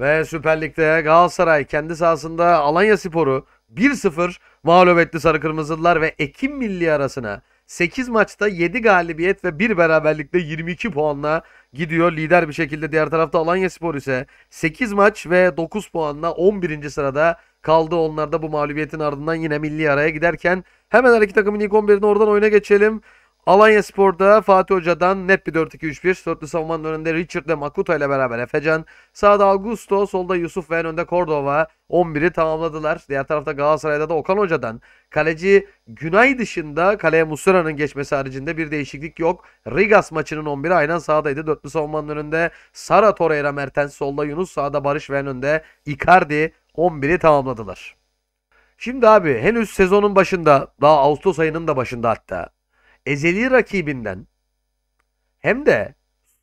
Ve Süper Lig'de Galatasaray kendi sahasında Alanya Spor'u 1-0 mağlup etti Sarı Kırmızılılar ve Ekim Milli arasına 8 maçta 7 galibiyet ve 1 beraberlikte 22 puanla gidiyor lider bir şekilde. Diğer tarafta Alanya Spor ise 8 maç ve 9 puanla 11. sırada kaldı. Onlar da bu mağlubiyetin ardından yine milli araya giderken hemen her iki takımın ilk 11'ini oradan oyuna geçelim. Alanya Spor'da Fatih Hoca'dan net bir 4-2-3-1. Dörtlü savunmanın önünde Richard ve Makuta ile beraber Efecan. Sağda Augusto, solda Yusuf ve en önde Cordova. 11'i tamamladılar. Diğer tarafta Galatasaray'da da Okan Hoca'dan. Kaleci Günay dışında kaleye Muslera'nın geçmesi haricinde bir değişiklik yok. Rigas maçının 11'i aynen sağdaydı. Dörtlü savunmanın önünde Sara Torreira Mertens, solda Yunus, sağda Barış ve en önde Icardi 11'i tamamladılar. Şimdi abi henüz sezonun başında daha Ağustos ayının da başında hatta ezeli rakibinden hem de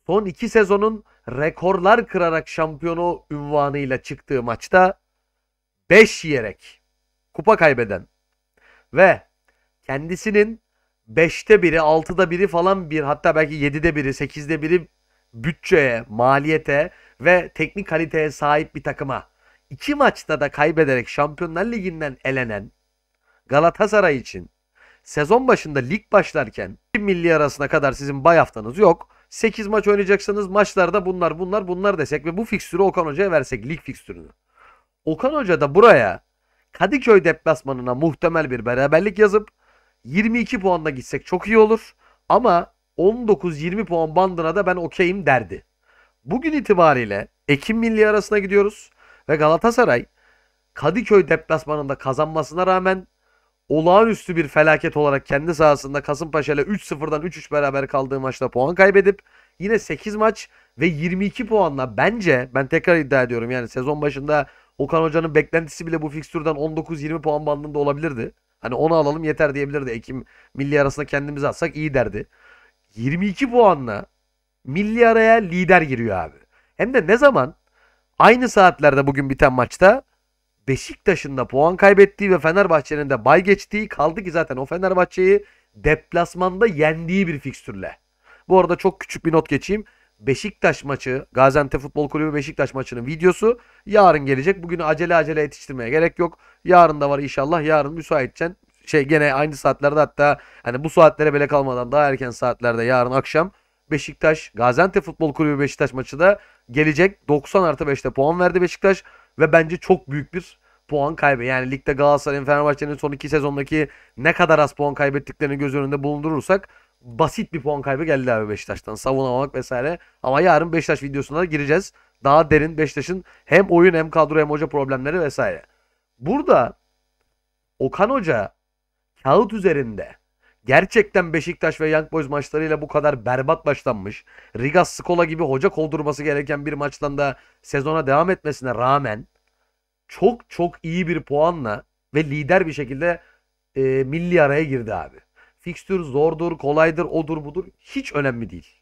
son iki sezonun rekorlar kırarak şampiyonu ünvanıyla çıktığı maçta 5 yiyerek kupa kaybeden ve kendisinin 5'te 1'i, 6'da 1'i falan bir hatta belki 7'de 1'i, 8'de 1'i bütçeye, maliyete ve teknik kaliteye sahip bir takıma iki maçta da kaybederek Şampiyonlar Ligi'nden elenen Galatasaray için sezon başında lig başlarken milli arasına kadar sizin bay haftanız yok. 8 maç oynayacaksınız. Maçlarda bunlar bunlar bunlar desek ve bu fikstürü Okan Hoca'ya versek lig fikstürünü. Okan Hoca da buraya Kadıköy deplasmanına muhtemel bir beraberlik yazıp 22 puanla gitsek çok iyi olur. Ama 19-20 puan bandına da ben okeyim derdi. Bugün itibariyle Ekim milli arasına gidiyoruz ve Galatasaray Kadıköy deplasmanında kazanmasına rağmen olağanüstü bir felaket olarak kendi sahasında Kasımpaşa ile 3-0'dan 3-3 beraber kaldığı maçta puan kaybedip yine 8 maç ve 22 puanla bence ben tekrar iddia ediyorum yani sezon başında Okan Hoca'nın beklentisi bile bu fikstürden 19-20 puan bandında olabilirdi. Hani onu alalım yeter diyebilirdi. Ekim milli arasında kendimizi atsak iyi derdi. 22 puanla milli araya lider giriyor abi. Hem de ne zaman? Aynı saatlerde bugün biten maçta Beşiktaş'ın da puan kaybettiği ve Fenerbahçe'nin de bay geçtiği kaldı ki zaten o Fenerbahçe'yi deplasmanda yendiği bir fikstürle. Bu arada çok küçük bir not geçeyim. Beşiktaş maçı, Gaziantep Futbol Kulübü Beşiktaş maçının videosu yarın gelecek. Bugün acele acele yetiştirmeye gerek yok. Yarın da var inşallah. Yarın müsaitçen şey gene aynı saatlerde hatta hani bu saatlere bile kalmadan daha erken saatlerde yarın akşam Beşiktaş Gaziantep Futbol Kulübü Beşiktaş maçı da gelecek. 90 artı 5'te puan verdi Beşiktaş. Ve bence çok büyük bir puan kaybı. Yani ligde Galatasaray'ın Fenerbahçe'nin son iki sezondaki ne kadar az puan kaybettiklerini göz önünde bulundurursak basit bir puan kaybı geldi abi Beşiktaş'tan. Savunamamak vesaire. Ama yarın Beşiktaş videosuna da gireceğiz. Daha derin Beşiktaş'ın hem oyun hem kadro hem hoca problemleri vesaire. Burada Okan Hoca kağıt üzerinde Gerçekten Beşiktaş ve Young Boys maçlarıyla bu kadar berbat başlanmış. Rigas Skola gibi hoca koldurması gereken bir maçtan da sezona devam etmesine rağmen çok çok iyi bir puanla ve lider bir şekilde e, milli araya girdi abi. Fikstür zordur, kolaydır, odur budur hiç önemli değil.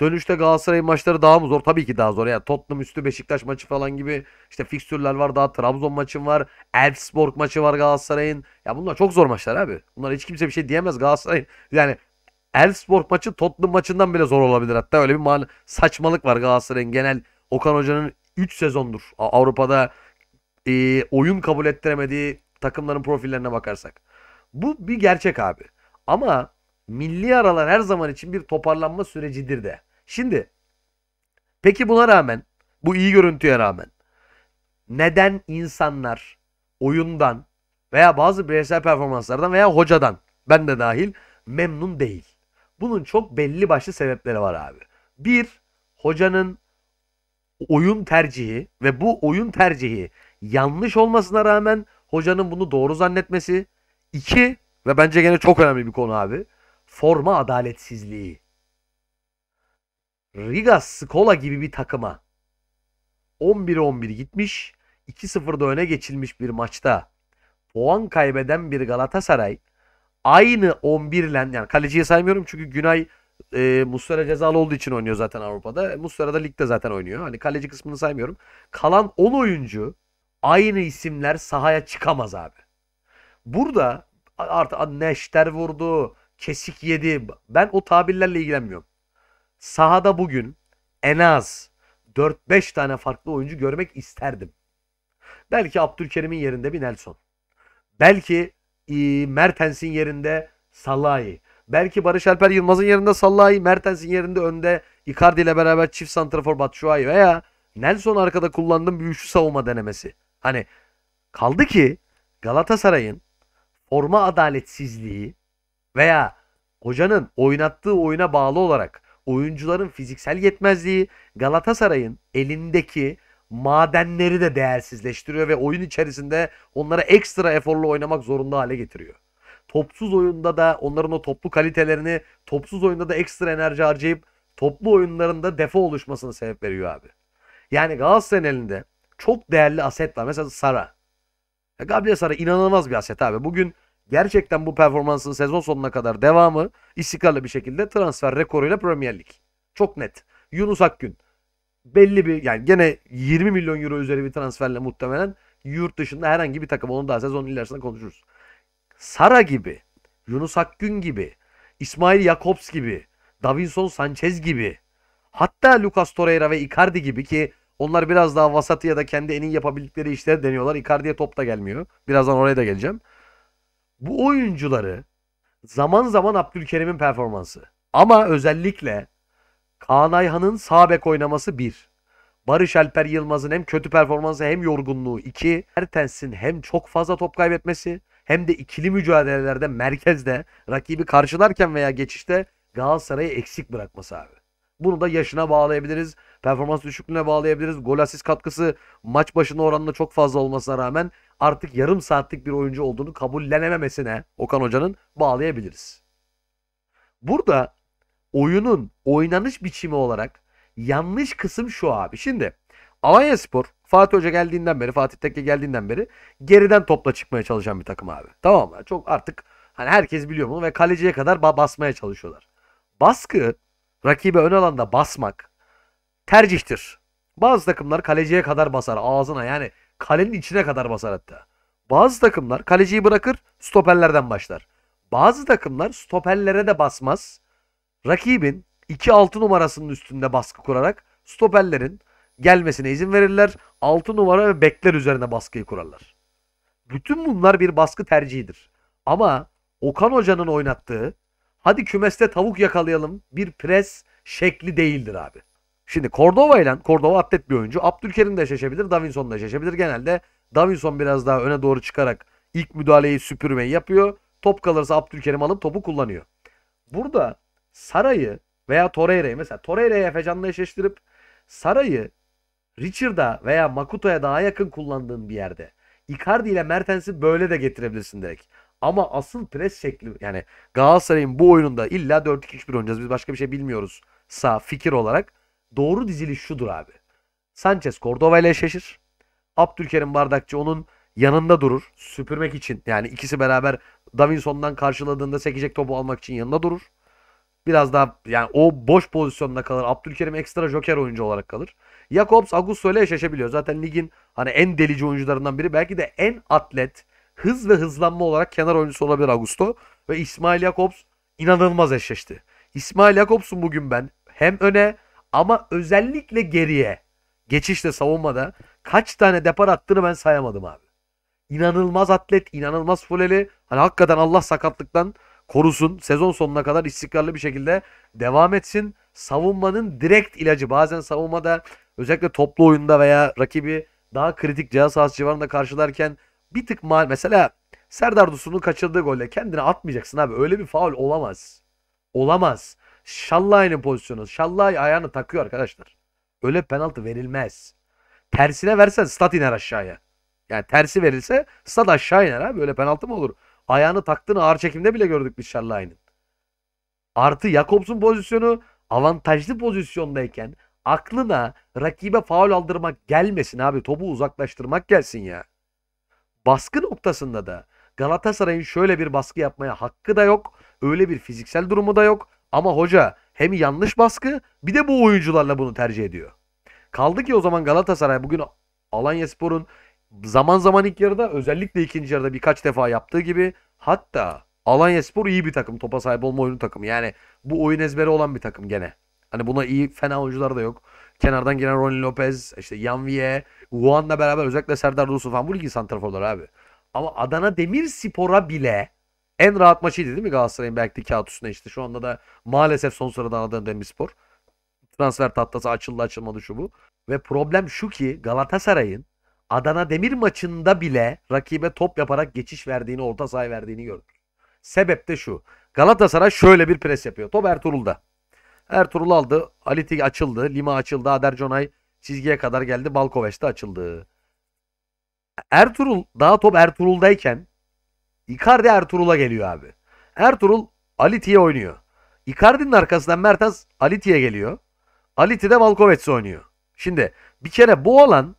Dönüşte Galatasaray maçları daha mı zor? Tabii ki daha zor. Ya Tottenham üstü Beşiktaş maçı falan gibi işte fikstürler var. Daha Trabzon maçın var. Elfsborg maçı var Galatasaray'ın. Ya bunlar çok zor maçlar abi. Bunlar hiç kimse bir şey diyemez Galatasaray. Yani Elfsborg maçı Tottenham maçından bile zor olabilir. Hatta öyle bir man saçmalık var Galatasaray'ın genel Okan Hoca'nın 3 sezondur Avrupa'da e, oyun kabul ettiremediği takımların profillerine bakarsak. Bu bir gerçek abi. Ama milli aralar her zaman için bir toparlanma sürecidir de. Şimdi peki buna rağmen bu iyi görüntüye rağmen neden insanlar oyundan veya bazı bireysel performanslardan veya hocadan ben de dahil memnun değil. Bunun çok belli başlı sebepleri var abi. Bir, hocanın oyun tercihi ve bu oyun tercihi yanlış olmasına rağmen hocanın bunu doğru zannetmesi. İki, ve bence gene çok önemli bir konu abi. Forma adaletsizliği. Riga Skola gibi bir takıma 11-11 gitmiş, 2-0'da öne geçilmiş bir maçta puan kaybeden bir Galatasaray aynı 11 ile yani kaleciyi saymıyorum çünkü Günay e, Muslera cezalı olduğu için oynuyor zaten Avrupa'da. E, Muslera da ligde zaten oynuyor. Hani kaleci kısmını saymıyorum. Kalan 10 oyuncu aynı isimler sahaya çıkamaz abi. Burada artık Neşter vurdu, kesik yedi. Ben o tabirlerle ilgilenmiyorum sahada bugün en az 4-5 tane farklı oyuncu görmek isterdim. Belki Abdülkerim'in yerinde bir Nelson. Belki e, Mertens'in yerinde Salahi. Belki Barış Alper Yılmaz'ın yerinde Salahi, Mertens'in yerinde önde Icardi ile beraber çift santrafor Batshuayi veya Nelson arkada kullandığım bir üçlü savunma denemesi. Hani kaldı ki Galatasaray'ın forma adaletsizliği veya hocanın oynattığı oyuna bağlı olarak oyuncuların fiziksel yetmezliği Galatasaray'ın elindeki madenleri de değersizleştiriyor ve oyun içerisinde onlara ekstra eforlu oynamak zorunda hale getiriyor. Topsuz oyunda da onların o toplu kalitelerini topsuz oyunda da ekstra enerji harcayıp toplu oyunlarında defo oluşmasına sebep veriyor abi. Yani Galatasaray'ın elinde çok değerli aset var. Mesela Sara. Gabriel Sara inanılmaz bir aset abi. Bugün gerçekten bu performansın sezon sonuna kadar devamı istikrarlı bir şekilde transfer rekoruyla Premier Lig. Çok net. Yunus Akgün belli bir yani gene 20 milyon euro üzeri bir transferle muhtemelen yurt dışında herhangi bir takım onu daha sezon ilerisinde konuşuruz. Sara gibi, Yunus Akgün gibi, İsmail Jakobs gibi, Davinson Sanchez gibi, hatta Lucas Torreira ve Icardi gibi ki onlar biraz daha vasatı ya da kendi en iyi yapabildikleri işleri deniyorlar. Icardi'ye top da gelmiyor. Birazdan oraya da geleceğim bu oyuncuları zaman zaman Abdülkerim'in performansı. Ama özellikle Kaan Ayhan'ın sağ bek oynaması bir. Barış Alper Yılmaz'ın hem kötü performansı hem yorgunluğu 2. Mertens'in hem çok fazla top kaybetmesi hem de ikili mücadelelerde merkezde rakibi karşılarken veya geçişte Galatasaray'ı eksik bırakması abi. Bunu da yaşına bağlayabiliriz. Performans düşüklüğüne bağlayabiliriz. Gol asist katkısı maç başına oranında çok fazla olmasına rağmen artık yarım saatlik bir oyuncu olduğunu kabullenememesine Okan Hoca'nın bağlayabiliriz. Burada oyunun oynanış biçimi olarak yanlış kısım şu abi. Şimdi Alanya Spor Fatih Hoca geldiğinden beri, Fatih Tekke geldiğinden beri geriden topla çıkmaya çalışan bir takım abi. Tamam mı? Çok artık hani herkes biliyor bunu ve kaleciye kadar basmaya çalışıyorlar. Baskı rakibe ön alanda basmak tercihtir. Bazı takımlar kaleciye kadar basar ağzına yani kalenin içine kadar basar hatta. Bazı takımlar kaleciyi bırakır stoperlerden başlar. Bazı takımlar stoperlere de basmaz. Rakibin 2-6 numarasının üstünde baskı kurarak stoperlerin gelmesine izin verirler. 6 numara ve bekler üzerine baskıyı kurarlar. Bütün bunlar bir baskı tercihidir. Ama Okan Hoca'nın oynattığı hadi kümeste tavuk yakalayalım bir pres şekli değildir abi. Şimdi Cordova ile Cordova atlet bir oyuncu. Abdülkerim de eşleşebilir, Davinson da eşleşebilir. Genelde Davinson biraz daha öne doğru çıkarak ilk müdahaleyi süpürmeyi yapıyor. Top kalırsa Abdülkerim alıp topu kullanıyor. Burada Saray'ı veya Torreira'yı mesela Torreira'yı Efecan'la eşleştirip Saray'ı Richard'a veya Makuto'ya daha yakın kullandığın bir yerde Icardi ile Mertens'i böyle de getirebilirsin direkt. Ama asıl pres şekli yani Galatasaray'ın bu oyununda illa 4-2-3-1 oynayacağız. Biz başka bir şey bilmiyoruz sağ fikir olarak. Doğru diziliş şudur abi. Sanchez Cordova ile eşleşir. Abdülkerim Bardakçı onun yanında durur. Süpürmek için yani ikisi beraber Davinson'dan karşıladığında sekecek topu almak için yanında durur. Biraz daha yani o boş pozisyonda kalır. Abdülkerim ekstra joker oyuncu olarak kalır. Jakobs Augusto ile eşleşebiliyor. Zaten ligin hani en delici oyuncularından biri. Belki de en atlet hız ve hızlanma olarak kenar oyuncusu olabilir Augusto. Ve İsmail Jakobs inanılmaz eşleşti. İsmail Jakobs'un bugün ben hem öne ama özellikle geriye geçişte savunmada kaç tane depar attığını ben sayamadım abi. İnanılmaz atlet, inanılmaz fuleli. Hani hakikaten Allah sakatlıktan korusun. Sezon sonuna kadar istikrarlı bir şekilde devam etsin. Savunmanın direkt ilacı. Bazen savunmada özellikle toplu oyunda veya rakibi daha kritik cihaz sahası civarında karşılarken bir tık mal mesela Serdar Dursun'un kaçırdığı golle kendine atmayacaksın abi. Öyle bir faul olamaz. Olamaz. Şallay'ın pozisyonu. Şallay ayağını takıyor arkadaşlar. Öyle penaltı verilmez. Tersine versen stat iner aşağıya. Yani tersi verilse stat aşağı iner abi. Öyle penaltı mı olur? Ayağını taktığını ağır çekimde bile gördük biz Şallay'ın. Artı Jakobs'un pozisyonu avantajlı pozisyondayken aklına rakibe faul aldırmak gelmesin abi. Topu uzaklaştırmak gelsin ya baskı noktasında da Galatasaray'ın şöyle bir baskı yapmaya hakkı da yok. Öyle bir fiziksel durumu da yok. Ama hoca hem yanlış baskı bir de bu oyuncularla bunu tercih ediyor. Kaldı ki o zaman Galatasaray bugün Alanya Spor'un zaman zaman ilk yarıda özellikle ikinci yarıda birkaç defa yaptığı gibi hatta Alanya Spor iyi bir takım. Topa sahip olma oyunu takım. Yani bu oyun ezberi olan bir takım gene. Hani buna iyi fena oyuncular da yok. Kenardan gelen Ronnie Lopez, işte Yanviye, Wuhan'la beraber özellikle Serdar Dursun falan bu ligin santraforları abi. Ama Adana Demirspor'a bile en rahat maçıydı değil mi Galatasaray'ın belki de kağıt üstüne işte. Şu anda da maalesef son sırada Adana Demirspor. Transfer tahtası açıldı açılmadı şu bu. Ve problem şu ki Galatasaray'ın Adana Demir maçında bile rakibe top yaparak geçiş verdiğini, orta saha verdiğini gördük. Sebep de şu. Galatasaray şöyle bir pres yapıyor. Top Ertuğrul'da. Ertuğrul aldı. Aliti açıldı. Lima açıldı. Aderconay çizgiye kadar geldi. Balkoveç de açıldı. Ertuğrul daha top Ertuğrul'dayken Icardi Ertuğrul'a geliyor abi. Ertuğrul Aliti'ye oynuyor. Icardi'nin arkasından Mertens Aliti'ye geliyor. Aliti de Valkovets'e oynuyor. Şimdi bir kere bu alan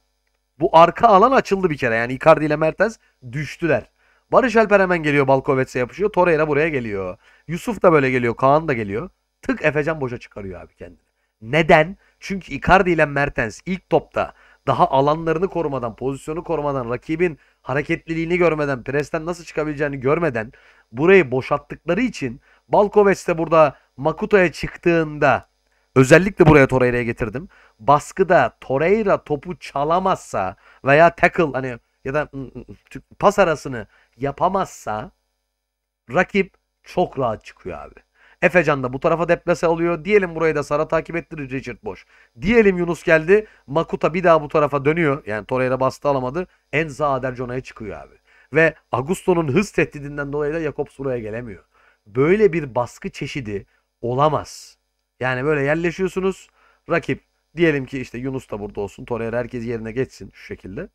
bu arka alan açıldı bir kere. Yani Icardi ile Mertens düştüler. Barış Alper hemen geliyor Balkovets'e yapışıyor. Torreira buraya geliyor. Yusuf da böyle geliyor. Kaan da geliyor tık Efecan boşa çıkarıyor abi kendini. Neden? Çünkü Icardi ile Mertens ilk topta daha alanlarını korumadan, pozisyonu korumadan, rakibin hareketliliğini görmeden, presten nasıl çıkabileceğini görmeden burayı boşalttıkları için Balkoveç de burada Makuto'ya çıktığında özellikle buraya Torreira'ya getirdim. Baskıda Torreira topu çalamazsa veya tackle hani ya da ıı, ıı, pas arasını yapamazsa rakip çok rahat çıkıyor abi. Efecan da bu tarafa deplase alıyor. Diyelim burayı da Sara takip etti. Richard boş. Diyelim Yunus geldi. Makuta bir daha bu tarafa dönüyor. Yani Torreira bastı alamadı. Enza Adercona'ya çıkıyor abi. Ve Agusto'nun hız tehdidinden dolayı da Jakobs buraya gelemiyor. Böyle bir baskı çeşidi olamaz. Yani böyle yerleşiyorsunuz. Rakip diyelim ki işte Yunus da burada olsun. Torreira herkes yerine geçsin şu şekilde.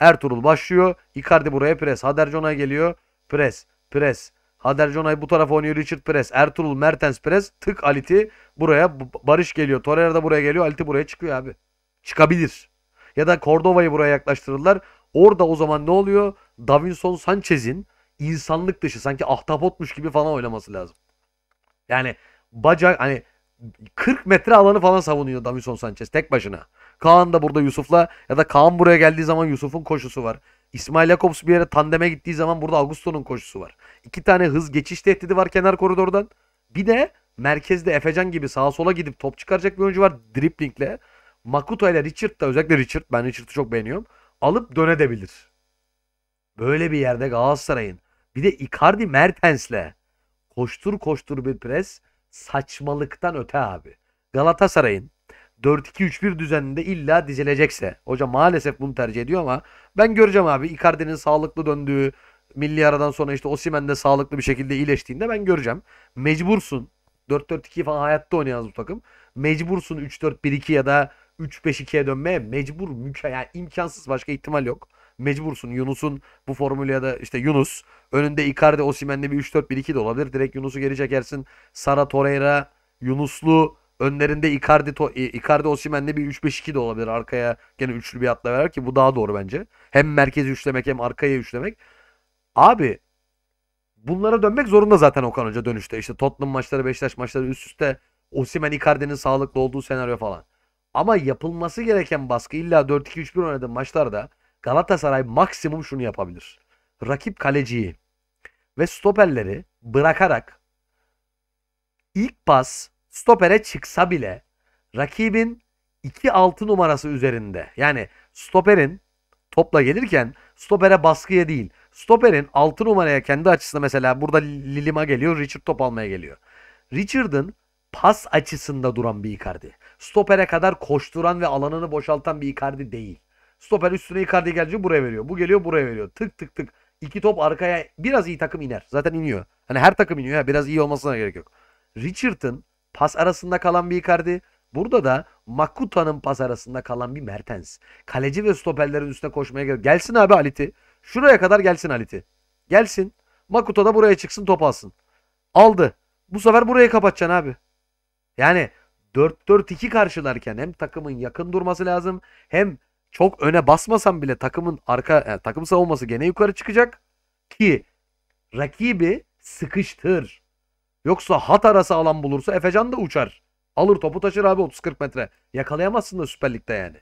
Ertuğrul başlıyor. Icardi buraya pres. Hadercon'a geliyor. Pres, pres, Hader Jonay bu tarafa oynuyor. Richard Perez, Ertuğrul Mertens Perez, Tık Aliti buraya. Barış geliyor. Torreira da buraya geliyor. Aliti buraya çıkıyor abi. Çıkabilir. Ya da Cordova'yı buraya yaklaştırırlar. Orada o zaman ne oluyor? Davinson Sanchez'in insanlık dışı sanki ahtapotmuş gibi falan oynaması lazım. Yani bacak hani 40 metre alanı falan savunuyor Davinson Sanchez tek başına. Kaan da burada Yusuf'la ya da Kaan buraya geldiği zaman Yusuf'un koşusu var. İsmail Jakobs bir yere tandeme gittiği zaman burada Augusto'nun koşusu var. İki tane hız geçiş tehdidi var kenar koridordan. Bir de merkezde Efecan gibi sağa sola gidip top çıkaracak bir oyuncu var driplingle. Makuto ile Richard da özellikle Richard ben Richard'ı çok beğeniyorum. Alıp dönebilir. Böyle bir yerde Galatasaray'ın bir de Icardi Mertens'le koştur koştur bir pres saçmalıktan öte abi. Galatasaray'ın 4-2-3-1 düzeninde illa dizilecekse. Hoca maalesef bunu tercih ediyor ama ben göreceğim abi Icardi'nin sağlıklı döndüğü milli aradan sonra işte Osimen de sağlıklı bir şekilde iyileştiğinde ben göreceğim. Mecbursun. 4-4-2 falan hayatta oynayamaz bu takım. Mecbursun 3-4-1-2 ya da 3-5-2'ye dönmeye mecbur mükemmel yani imkansız başka ihtimal yok. Mecbursun Yunus'un bu formülü ya da işte Yunus önünde Icardi Osimhen'de bir 3-4-1-2 de olabilir. Direkt Yunus'u geri çekersin. Sara Torreira Yunuslu Önlerinde Icardi, e, Icardi Osimhen'le bir 3-5-2 de olabilir. Arkaya gene üçlü bir hatla verir ki bu daha doğru bence. Hem merkezi üçlemek hem arkaya üçlemek. Abi bunlara dönmek zorunda zaten Okan Hoca dönüşte. İşte Tottenham maçları, Beşiktaş maçları üst üste Osimhen Icardi'nin sağlıklı olduğu senaryo falan. Ama yapılması gereken baskı illa 4-2-3-1 oynadığın maçlarda Galatasaray maksimum şunu yapabilir. Rakip kaleciyi ve stoperleri bırakarak ilk pas stopere çıksa bile rakibin 2-6 numarası üzerinde yani stoperin topla gelirken stopere baskıya değil stoperin 6 numaraya kendi açısında mesela burada Lilima geliyor Richard top almaya geliyor. Richard'ın pas açısında duran bir Icardi. Stopere kadar koşturan ve alanını boşaltan bir Icardi değil. Stoper üstüne Icardi gelince buraya veriyor. Bu geliyor buraya veriyor. Tık tık tık. İki top arkaya biraz iyi takım iner. Zaten iniyor. Hani her takım iniyor. Biraz iyi olmasına gerek yok. Richard'ın Pas arasında kalan bir Icardi. Burada da Makuta'nın pas arasında kalan bir Mertens. Kaleci ve stoperlerin üstüne koşmaya gel. Gelsin abi Aliti. Şuraya kadar gelsin Aliti. Gelsin. Makuta da buraya çıksın top alsın. Aldı. Bu sefer burayı kapatacaksın abi. Yani 4-4-2 karşılarken hem takımın yakın durması lazım hem çok öne basmasan bile takımın arka yani e, takım savunması gene yukarı çıkacak ki rakibi sıkıştır. Yoksa hat arası alan bulursa Efecan da uçar. Alır topu taşır abi 30-40 metre. Yakalayamazsın da Süper Lig'de yani.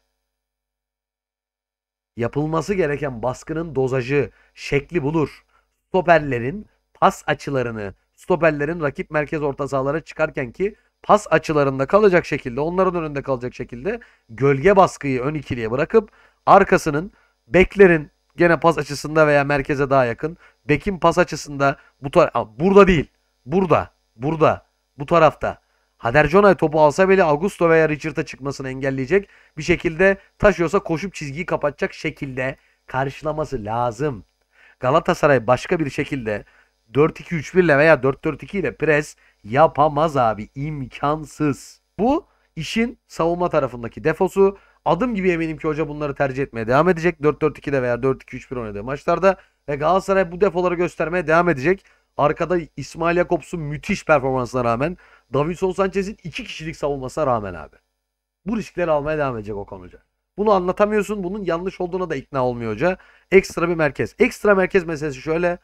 Yapılması gereken baskının dozajı, şekli bulur. Stoperlerin pas açılarını, stoperlerin rakip merkez orta sahalara çıkarken ki pas açılarında kalacak şekilde, onların önünde kalacak şekilde gölge baskıyı ön ikiliye bırakıp arkasının beklerin gene pas açısında veya merkeze daha yakın. Bekin pas açısında bu tar, burada değil. Burada Burada. Bu tarafta. Haderconay topu alsa bile Augusto veya Richard'a çıkmasını engelleyecek. Bir şekilde taşıyorsa koşup çizgiyi kapatacak şekilde karşılaması lazım. Galatasaray başka bir şekilde 4-2-3-1 ile veya 4-4-2 ile pres yapamaz abi. imkansız. Bu işin savunma tarafındaki defosu. Adım gibi eminim ki hoca bunları tercih etmeye devam edecek. 4-4-2'de veya 4-2-3-1 oynadığı maçlarda. Ve Galatasaray bu defoları göstermeye devam edecek. Arkada İsmail Jakobs'un müthiş performansına rağmen Davinson Sanchez'in iki kişilik savunmasına rağmen abi. Bu riskleri almaya devam edecek Okan Hoca. Bunu anlatamıyorsun. Bunun yanlış olduğuna da ikna olmuyor hoca. Ekstra bir merkez. Ekstra merkez meselesi şöyle.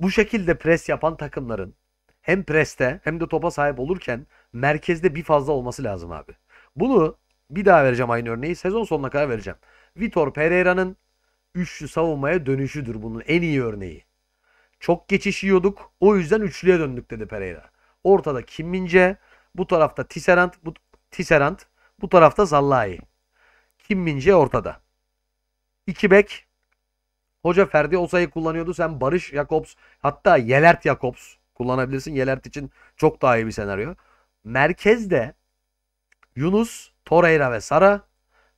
Bu şekilde pres yapan takımların hem preste hem de topa sahip olurken merkezde bir fazla olması lazım abi. Bunu bir daha vereceğim aynı örneği. Sezon sonuna kadar vereceğim. Vitor Pereira'nın üçlü savunmaya dönüşüdür bunun en iyi örneği. Çok geçiş yiyorduk. O yüzden üçlüye döndük dedi Pereira. Ortada Kimmince, bu tarafta Tisserand, bu Tisserand, bu tarafta Zallai. Kimmince ortada. İki bek. Hoca Ferdi Osa'yı kullanıyordu. Sen Barış Jakobs hatta Yelert Jakobs kullanabilirsin. Yelert için çok daha iyi bir senaryo. Merkezde Yunus, Torreira ve Sara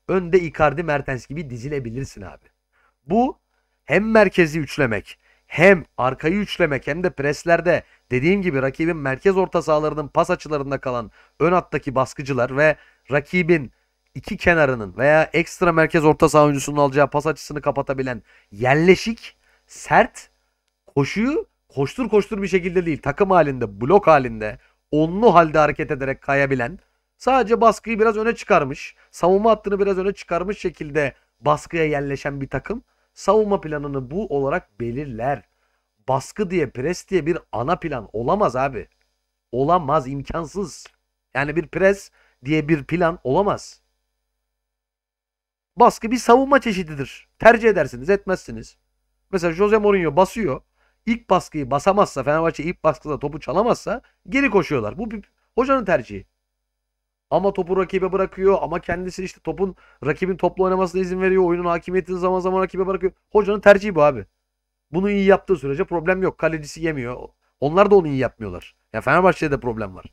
önde Icardi Mertens gibi dizilebilirsin abi. Bu hem merkezi üçlemek hem arkayı üçlemek hem de preslerde dediğim gibi rakibin merkez orta sahalarının pas açılarında kalan ön hattaki baskıcılar ve rakibin iki kenarının veya ekstra merkez orta saha oyuncusunun alacağı pas açısını kapatabilen yerleşik, sert, koşuyu koştur koştur bir şekilde değil takım halinde, blok halinde, onlu halde hareket ederek kayabilen sadece baskıyı biraz öne çıkarmış, savunma hattını biraz öne çıkarmış şekilde baskıya yerleşen bir takım savunma planını bu olarak belirler. Baskı diye, pres diye bir ana plan olamaz abi. Olamaz, imkansız. Yani bir pres diye bir plan olamaz. Baskı bir savunma çeşididir. Tercih edersiniz, etmezsiniz. Mesela Jose Mourinho basıyor. İlk baskıyı basamazsa, Fenerbahçe ilk baskıda topu çalamazsa geri koşuyorlar. Bu bir hocanın tercihi. Ama topu rakibe bırakıyor ama kendisi işte topun rakibin toplu oynamasına izin veriyor. Oyunun hakimiyetini zaman zaman rakibe bırakıyor. Hocanın tercihi bu abi. Bunu iyi yaptığı sürece problem yok. Kalecisi yemiyor. Onlar da onu iyi yapmıyorlar. Ya yani Fenerbahçe'de de problem var.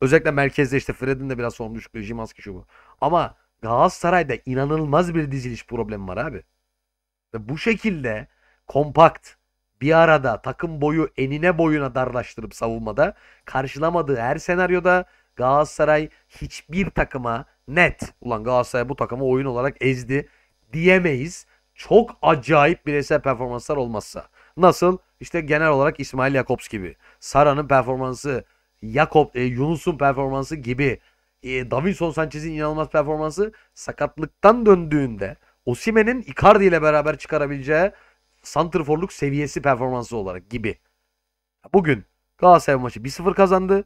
Özellikle merkezde işte Fred'in de biraz form düşüklüğü, Jimanski şu bu. Ama Galatasaray'da inanılmaz bir diziliş problemi var abi. Ve bu şekilde kompakt bir arada takım boyu enine boyuna darlaştırıp savunmada karşılamadığı her senaryoda Galatasaray hiçbir takıma net ulan Galatasaray bu takımı oyun olarak ezdi diyemeyiz. Çok acayip bireysel performanslar olmazsa. Nasıl? İşte genel olarak İsmail Yakops gibi. Sara'nın performansı, Yakop, e, Yunus'un performansı gibi. E, Davinson Sanchez'in inanılmaz performansı sakatlıktan döndüğünde Osimen'in Icardi ile beraber çıkarabileceği santrforluk seviyesi performansı olarak gibi. Bugün Galatasaray maçı 1-0 kazandı.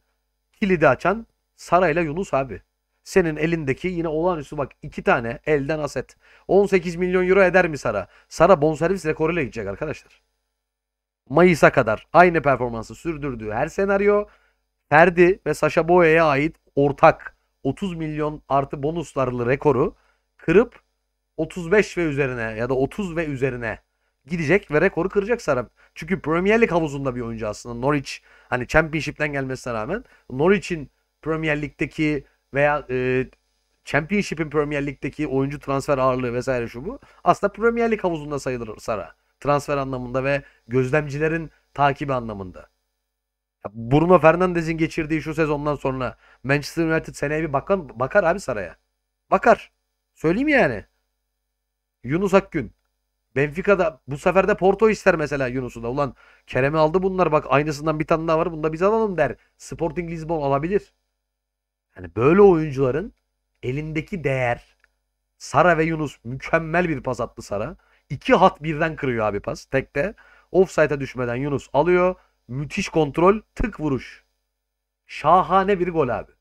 Kilidi açan Sarayla Yunus abi. Senin elindeki yine olağanüstü bak iki tane elden aset. 18 milyon euro eder mi Sara? Sara bonservis rekoruyla gidecek arkadaşlar. Mayıs'a kadar aynı performansı sürdürdüğü her senaryo Ferdi ve Sasha Boye'ye ait ortak 30 milyon artı bonuslarlı rekoru kırıp 35 ve üzerine ya da 30 ve üzerine gidecek ve rekoru kıracak Sara. Çünkü Premier Lig havuzunda bir oyuncu aslında Norwich. Hani Championship'ten gelmesine rağmen Norwich'in Premier Lig'deki veya e, Championship'in Premier Lig'deki oyuncu transfer ağırlığı vesaire şu bu. Aslında Premier Lig havuzunda sayılır Sara. Transfer anlamında ve gözlemcilerin takibi anlamında. Bruno Fernandes'in geçirdiği şu sezondan sonra Manchester United seneye bir bakan, bakar abi Sara'ya. Bakar. Söyleyeyim yani. Yunus Akgün. Benfica'da bu sefer de Porto ister mesela Yunus'u da. Ulan Kerem'i aldı bunlar bak aynısından bir tane daha var bunu da biz alalım der. Sporting Lisbon alabilir. Yani böyle oyuncuların elindeki değer Sara ve Yunus mükemmel bir pas attı Sara. İki hat birden kırıyor abi pas tekte. Offside'a düşmeden Yunus alıyor. Müthiş kontrol, tık vuruş. Şahane bir gol abi.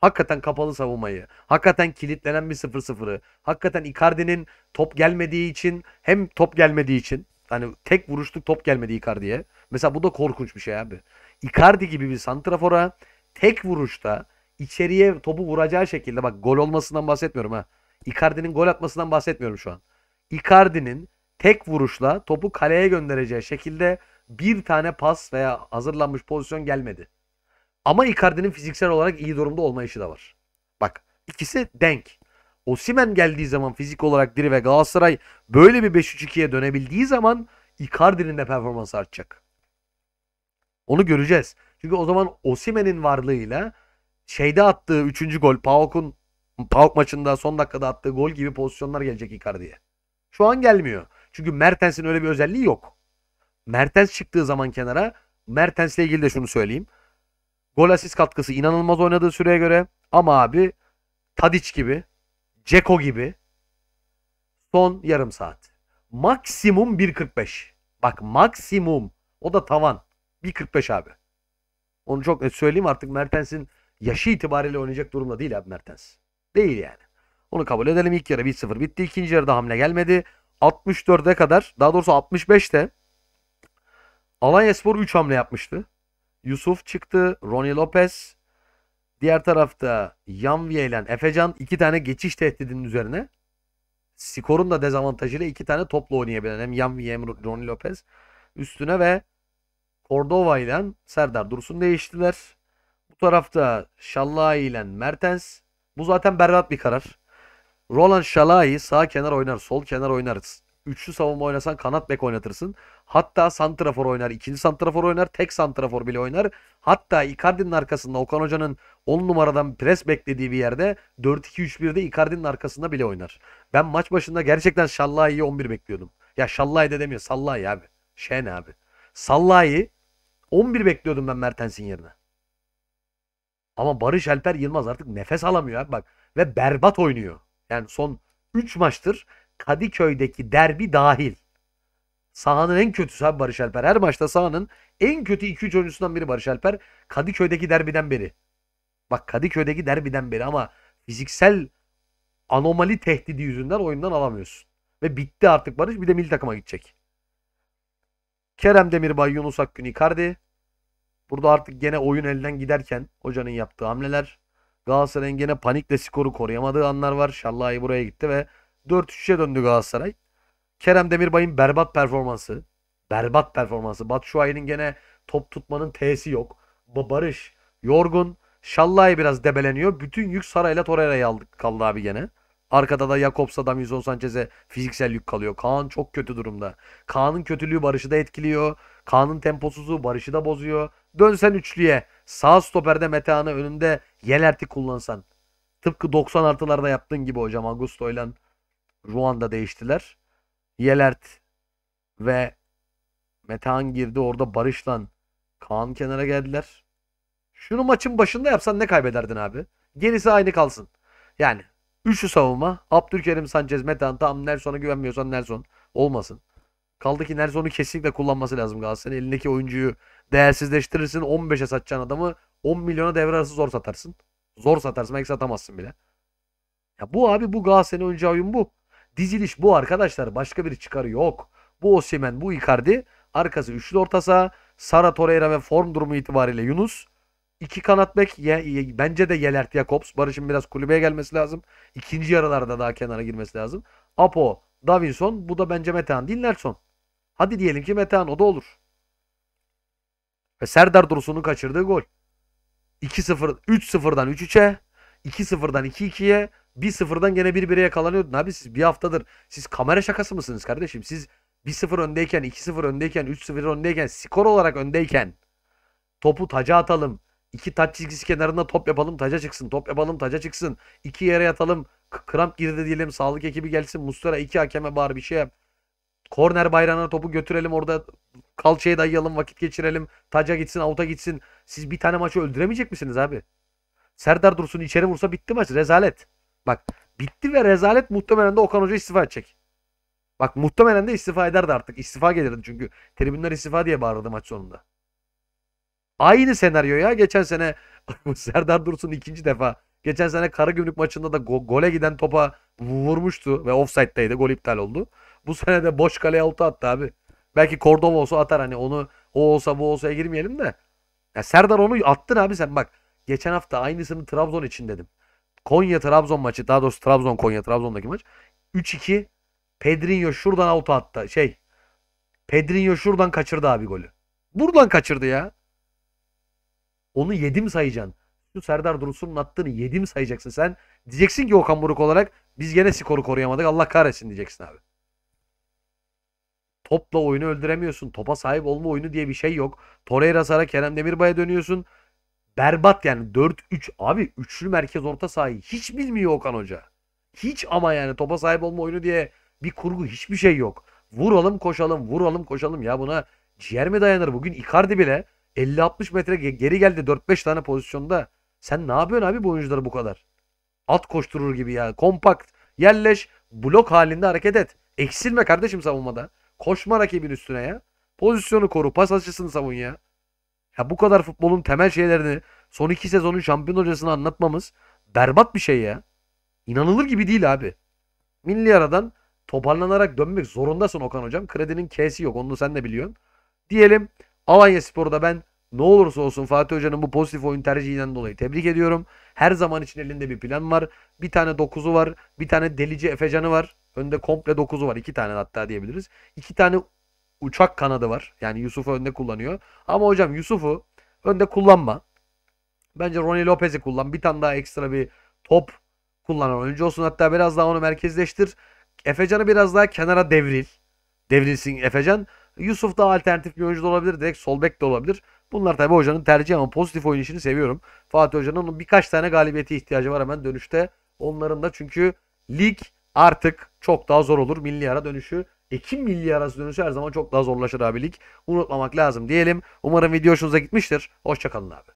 Hakikaten kapalı savunmayı, hakikaten kilitlenen bir 0-0'ı, hakikaten Icardi'nin top gelmediği için hem top gelmediği için hani tek vuruşluk top gelmedi Icardi'ye. Mesela bu da korkunç bir şey abi. Icardi gibi bir santrafora tek vuruşta içeriye topu vuracağı şekilde bak gol olmasından bahsetmiyorum ha. Icardi'nin gol atmasından bahsetmiyorum şu an. Icardi'nin tek vuruşla topu kaleye göndereceği şekilde bir tane pas veya hazırlanmış pozisyon gelmedi. Ama Icardi'nin fiziksel olarak iyi durumda olmayışı da var. Bak ikisi denk. Osimen geldiği zaman fizik olarak diri ve Galatasaray böyle bir 5-3-2'ye dönebildiği zaman Icardi'nin de performansı artacak. Onu göreceğiz. Çünkü o zaman Osimen'in varlığıyla şeyde attığı 3. gol Pauk'un Pauk maçında son dakikada attığı gol gibi pozisyonlar gelecek Icardi'ye. Şu an gelmiyor. Çünkü Mertens'in öyle bir özelliği yok. Mertens çıktığı zaman kenara Mertens'le ilgili de şunu söyleyeyim. Gol asist katkısı inanılmaz oynadığı süreye göre ama abi Tadic gibi, Ceko gibi son yarım saat. Maksimum 1.45. Bak maksimum. O da tavan. 1.45 abi. Onu çok söyleyeyim artık Mertens'in yaşı itibariyle oynayacak durumda değil abi Mertens. Değil yani. Onu kabul edelim. İlk yarı 1-0 bitti. İkinci yarıda hamle gelmedi. 64'e kadar daha doğrusu 65'te Alanya Spor 3 hamle yapmıştı. Yusuf çıktı. Ronnie Lopez. Diğer tarafta Yanviye ile Efecan iki tane geçiş tehdidinin üzerine skorun da dezavantajıyla iki tane topla oynayabilen hem Yanviye hem Ronnie Lopez üstüne ve Cordova ile Serdar Dursun değiştiler tarafta Şallai ile Mertens. Bu zaten berbat bir karar. Roland Şallai sağ kenar oynar, sol kenar oynar. Üçlü savunma oynasan kanat bek oynatırsın. Hatta santrafor oynar, ikinci santrafor oynar, tek santrafor bile oynar. Hatta Icardi'nin arkasında Okan Hoca'nın 10 numaradan pres beklediği bir yerde 4-2-3-1'de Icardi'nin arkasında bile oynar. Ben maç başında gerçekten Şallai'yi 11 bekliyordum. Ya Şallai de demiyor, Sallai abi. Şen abi. Sallai'yi 11 bekliyordum ben Mertens'in yerine. Ama Barış Alper Yılmaz artık nefes alamıyor abi bak. Ve berbat oynuyor. Yani son 3 maçtır Kadıköy'deki derbi dahil. Sahanın en kötüsü abi Barış Alper. Her maçta sahanın en kötü 2-3 oyuncusundan biri Barış Alper. Kadıköy'deki derbiden beri. Bak Kadıköy'deki derbiden beri ama fiziksel anomali tehdidi yüzünden oyundan alamıyorsun. Ve bitti artık Barış. Bir de milli takıma gidecek. Kerem Demirbay, Yunus Akgün, Icardi. Burada artık gene oyun elden giderken hocanın yaptığı hamleler. Galatasaray'ın gene panikle skoru koruyamadığı anlar var. Şallahi buraya gitti ve 4-3'e döndü Galatasaray. Kerem Demirbay'ın berbat performansı. Berbat performansı. Batshuayi'nin gene top tutmanın T'si yok. Barış yorgun. Şallahi biraz debeleniyor. Bütün yük Saray'la Torreira'ya aldık kaldı abi gene. Arkada da Jakobs adam Yuzon Sanchez'e fiziksel yük kalıyor. Kaan çok kötü durumda. Kaan'ın kötülüğü Barış'ı da etkiliyor. Kaan'ın temposuzluğu Barış'ı da bozuyor. Dönsen üçlüye. Sağ stoperde Metehan'ı önünde Yelert'i kullansan. Tıpkı 90 artılarda yaptığın gibi hocam Augusto ile Ruanda değiştiler. Yelert ve Metehan girdi orada Barış'la Kaan kenara geldiler. Şunu maçın başında yapsan ne kaybederdin abi? Gerisi aynı kalsın. Yani üçlü savunma. Abdülkerim Sanchez, Metehan, tam Nelson'a güvenmiyorsan Nelson olmasın. Kaldı ki Nelson'u kesinlikle kullanması lazım Galatasaray'ın. Elindeki oyuncuyu değersizleştirirsin. 15'e satacağın adamı 10 milyona devre arası zor satarsın. Zor satarsın. Belki satamazsın bile. Ya bu abi bu Galatasaray'ın oyuncu oyun bu. Diziliş bu arkadaşlar. Başka bir çıkarı yok. Bu Osimen, bu Icardi. Arkası üçlü orta saha. Sara Torreira ve form durumu itibariyle Yunus. İki kanat bek ye, ye, bence de Yelert Jakobs. Barış'ın biraz kulübeye gelmesi lazım. İkinci yarılarda daha kenara girmesi lazım. Apo, Davinson bu da bence Metehan değil Nelson. Hadi diyelim ki Metehan o da olur. Ve Serdar Dursun'un kaçırdığı gol. 2-0, 3-0'dan 3-3'e, 2-0'dan 2-2'ye, 1-0'dan gene 1-1'e yakalanıyordun. Abi siz bir haftadır siz kamera şakası mısınız kardeşim? Siz 1-0 öndeyken, 2-0 öndeyken, 3-0 öndeyken, skor olarak öndeyken topu taca atalım. İki taç çizgisi kenarında top yapalım taca çıksın. Top yapalım taca çıksın. İki yere yatalım. Kramp girdi diyelim. Sağlık ekibi gelsin. Mustara iki hakeme bağır bir şey yap. Korner bayrağına topu götürelim orada kalçaya dayayalım vakit geçirelim. Taca gitsin avuta gitsin. Siz bir tane maçı öldüremeyecek misiniz abi? Serdar Dursun içeri vursa bitti maç. Rezalet. Bak bitti ve rezalet muhtemelen de Okan Hoca istifa edecek. Bak muhtemelen de istifa ederdi artık. istifa gelirdi çünkü. Tribünler istifa diye bağırdı maç sonunda. Aynı senaryo ya. Geçen sene Serdar Dursun ikinci defa. Geçen sene Karagümrük maçında da go gole giden topa vurmuştu ve offside'daydı. Gol iptal oldu. Bu sene de boş kaleye altı attı abi. Belki Kordova olsa atar hani onu o olsa bu olsa'ya girmeyelim de. Ya Serdar onu attın abi sen bak. Geçen hafta aynısını Trabzon için dedim. Konya Trabzon maçı daha doğrusu Trabzon Konya Trabzon'daki maç 3-2 Pedrinho şuradan out attı. Şey Pedrinho şuradan kaçırdı abi golü. Buradan kaçırdı ya. Onu yedim sayacaksın. Şu Serdar Dursun'un attığını yedim sayacaksın sen. Diyeceksin ki Okan Buruk olarak biz gene skoru koruyamadık. Allah kahretsin diyeceksin abi. Topla oyunu öldüremiyorsun. Topa sahip olma oyunu diye bir şey yok. Torreira Sara Kerem Demirbay'a dönüyorsun. Berbat yani 4-3. Abi üçlü merkez orta sahayı hiç bilmiyor Okan Hoca. Hiç ama yani topa sahip olma oyunu diye bir kurgu hiçbir şey yok. Vuralım koşalım vuralım koşalım ya buna ciğer mi dayanır? Bugün Icardi bile 50-60 metre geri geldi 4-5 tane pozisyonda. Sen ne yapıyorsun abi bu oyuncuları bu kadar? At koşturur gibi ya. Kompakt, yerleş, blok halinde hareket et. Eksilme kardeşim savunmada. Koşma rakibin üstüne ya. Pozisyonu koru. Pas açısını savun ya. Ya bu kadar futbolun temel şeylerini son iki sezonun şampiyon hocasını anlatmamız berbat bir şey ya. İnanılır gibi değil abi. Milli aradan toparlanarak dönmek zorundasın Okan hocam. Kredinin K'si yok. Onu sen de biliyorsun. Diyelim Alanya Spor'da ben ne olursa olsun Fatih Hoca'nın bu pozitif oyun tercihinden dolayı tebrik ediyorum. Her zaman için elinde bir plan var. Bir tane dokuzu var. Bir tane delici Efecan'ı var. Önde komple 9'u var. 2 tane hatta diyebiliriz. 2 tane uçak kanadı var. Yani Yusuf'u önde kullanıyor. Ama hocam Yusuf'u önde kullanma. Bence Ronnie Lopez'i kullan. Bir tane daha ekstra bir top kullanan oyuncu olsun. Hatta biraz daha onu merkezleştir. Efecan'ı biraz daha kenara devril. Devrilsin Efecan. Yusuf daha alternatif bir oyuncu da olabilir. Direkt sol bek de olabilir. Bunlar tabii hocanın tercihi ama pozitif oyun işini seviyorum. Fatih Hoca'nın onun birkaç tane galibiyeti ihtiyacı var hemen dönüşte. Onların da çünkü lig artık çok daha zor olur milyara dönüşü. Ekim milyara dönüşü her zaman çok daha zorlaşır abilik. Unutmamak lazım diyelim. Umarım video hoşunuza gitmiştir. Hoşçakalın abi.